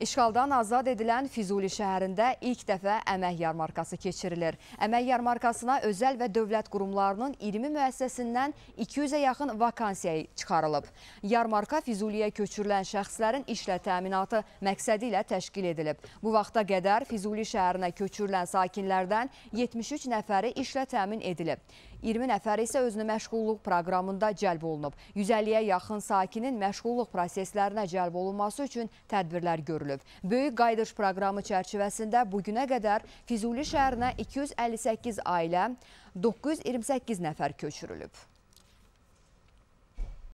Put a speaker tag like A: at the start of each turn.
A: İşğaldan azad edilən Füzuli şəhərində ilk dəfə əmək yarmarkası keçirilir. Əmək yarmarkasına özəl və dövlət qurumlarının 20 müəssisəsindən 200-ə yaxın vakansiya çıxarılıb. Yarmarka Füzuliyə köçürülən şəxslərin işlə təminatı məqsədi ilə təşkil edilib. Bu vaxta qədər Füzuli şəhərinə köçürülən sakinlərdən 73 nəfəri işlə təmin edilib. 20 nəfəri isə özünü məşğulluq proqramında cəlb olunub. 150-yə yaxın sakinin məşğulluq proseslərinə cəlb olunması üçün tədbirlər görülür görülüb. Böyük qayıdış proqramı çərçivəsində bugünə qədər Füzuli şəhərinə 258 ailə, 928 nəfər köçürülüb.